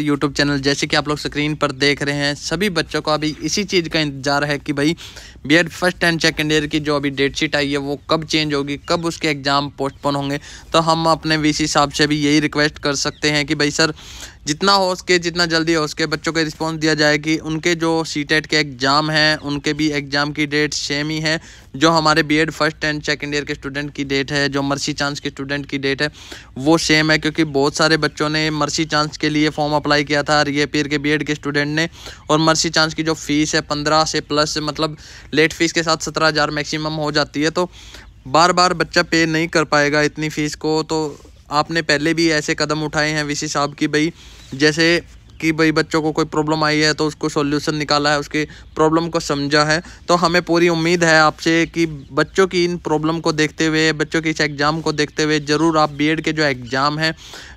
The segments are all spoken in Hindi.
यूट्यूब चैनल जैसे कि आप लोग स्क्रीन पर देख रहे हैं सभी बच्चों को अभी इसी चीज़ का इंतजार है कि भाई B Ed first and second year की जो अभी डेट शीट आई है वो कब चेंज होगी कब उसके एग्ज़ाम पोस्टपोन होंगे तो हम अपने वी साहब से भी यही रिक्वेस्ट कर सकते हैं कि भाई सर जितना हो सके जितना जल्दी हो सके बच्चों को रिस्पॉन्स दिया जाए कि उनके जो सी e के एग्ज़ाम हैं उनके भी एग्ज़ाम की डेट सेम ही है जो हमारे B first and second year के स्टूडेंट की डेट है जो मर्सी चांस के स्टूडेंट की डेट है वो सेम है क्योंकि बहुत सारे बच्चों ने मर्सी चांस के लिए फॉर्म अप्लाई किया था रिय पीर के बी के स्टूडेंट ने और मर्सी चांस की जो फ़ीस है पंद्रह से प्लस मतलब लेट फीस के साथ सत्रह हज़ार मैक्सिमम हो जाती है तो बार बार बच्चा पे नहीं कर पाएगा इतनी फ़ीस को तो आपने पहले भी ऐसे कदम उठाए हैं विशी साहब की भाई जैसे कि भाई बच्चों को कोई प्रॉब्लम आई है तो उसको सॉल्यूशन निकाला है उसकी प्रॉब्लम को समझा है तो हमें पूरी उम्मीद है आपसे कि बच्चों की इन प्रॉब्लम को देखते हुए बच्चों के इस एग्ज़ाम को देखते हुए ज़रूर आप बीएड के जो एग्ज़ाम है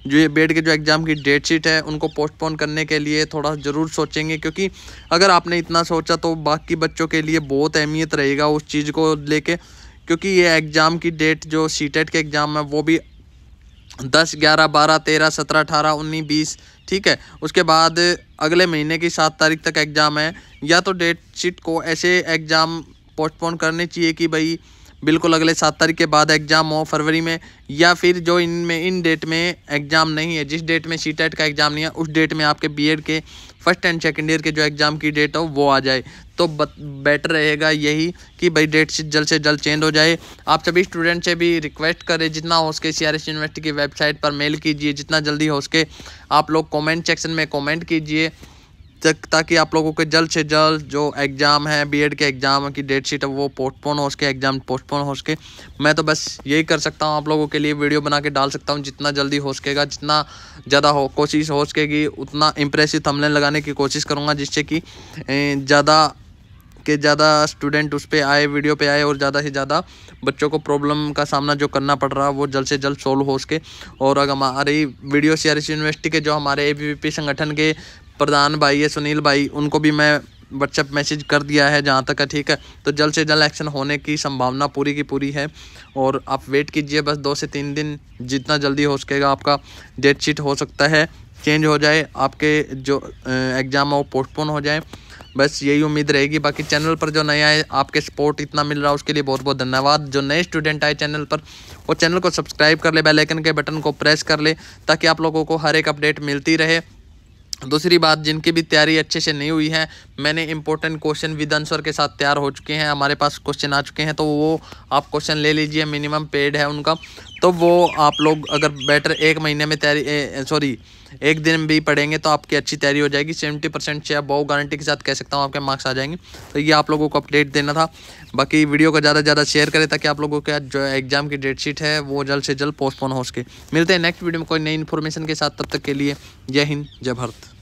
जो बीएड के जो एग्ज़ाम की डेट शीट है उनको पोस्टपोन करने के लिए थोड़ा ज़रूर सोचेंगे क्योंकि अगर आपने इतना सोचा तो बाकी बच्चों के लिए बहुत अहमियत रहेगा उस चीज़ को ले क्योंकि ये एग्ज़ाम की डेट जो सी के एग्ज़ाम है वो भी दस ग्यारह बारह तेरह सत्रह अठारह उन्नीस बीस ठीक है उसके बाद अगले महीने की सात तारीख तक एग्ज़ाम है या तो डेट शीट को ऐसे एग्ज़ाम पोस्टपोन करने चाहिए कि भाई बिल्कुल अगले सात तारीख के बाद एग्ज़ाम हो फरवरी में या फिर जो इनमें इन डेट में एग्ज़ाम नहीं है जिस डेट में सी e का एग्ज़ाम नहीं है उस डेट में आपके बी के फर्स्ट एंड सेकेंड ईयर के जो एग्ज़ाम की डेट हो वो आ जाए तो बेटर रहेगा यही कि भाई डेट जल्द से जल्द चेंज हो जाए आप सभी स्टूडेंट से भी रिक्वेस्ट करें जितना हो सके सी आर एस यूनिवर्सिटी की वेबसाइट पर मेल कीजिए जितना जल्दी हो सके आप लोग कमेंट सेक्शन में कमेंट कीजिए तक ताकि आप लोगों के जल्द से जल्द जो एग्ज़ाम है बीएड के एग्ज़ाम की डेट शीट है वो पोस्टपोन हो सके एग्ज़ाम पोस्टपोन हो सके मैं तो बस यही कर सकता हूँ आप लोगों के लिए वीडियो बना के डाल सकता हूँ जितना जल्दी हो सकेगा जितना ज़्यादा हो कोशिश हो सकेगी उतना इंप्रेसिव थमलेन लगाने की कोशिश करूँगा जिससे कि ज़्यादा के ज़्यादा स्टूडेंट उस पर आए वीडियो पे आए और ज़्यादा से ज़्यादा बच्चों को प्रॉब्लम का सामना जो करना पड़ रहा है वो जल्द से जल्द सोल्व हो सके और अगर हमारी वीडियो सी आर यूनिवर्सिटी के जो हमारे ए संगठन के प्रधान भाई है सुनील भाई उनको भी मैं व्हाट्सएप मैसेज कर दिया है जहाँ तक है ठीक है तो जल्द से जल्द एक्शन होने की संभावना पूरी की पूरी है और आप वेट कीजिए बस दो से तीन दिन जितना जल्दी हो सकेगा आपका डेट शीट हो सकता है चेंज हो जाए आपके जो एग्ज़ाम है वो पोस्टपोन हो जाए बस यही उम्मीद रहेगी बाकी चैनल पर जो नया है आपके सपोर्ट इतना मिल रहा है उसके लिए बहुत बहुत धन्यवाद जो नए स्टूडेंट आए चैनल पर वो चैनल को सब्सक्राइब कर ले बेल आइकन के बटन को प्रेस कर ले ताकि आप लोगों को हर एक अपडेट मिलती रहे दूसरी बात जिनकी भी तैयारी अच्छे से नहीं हुई है मैंने इंपॉर्टेंट क्वेश्चन विद आंसर के साथ तैयार हो चुके हैं हमारे पास क्वेश्चन आ चुके हैं तो वो आप क्वेश्चन ले लीजिए मिनिमम पेड है उनका तो वो आप लोग अगर बेटर एक महीने में तैयारी सॉरी एक दिन भी पढ़ेंगे तो आपकी अच्छी तैयारी हो जाएगी सेवेंटी परसेंट से बहुत गारंटी के साथ कह सकता हूँ आपके मार्क्स आ जाएंगे तो ये आप लोगों को अपडेट देना था बाकी वीडियो को ज़्यादा से ज़्यादा शेयर करें ताकि आप लोगों का जो एग्ज़ाम की डेट शीट है वो जल्द से जल्द पोस्टपोन हो सके मिलते हैं नेक्स्ट वीडियो में कोई नई इन्फॉर्मेशन के साथ तब तक के लिए जय हिंद जय भारत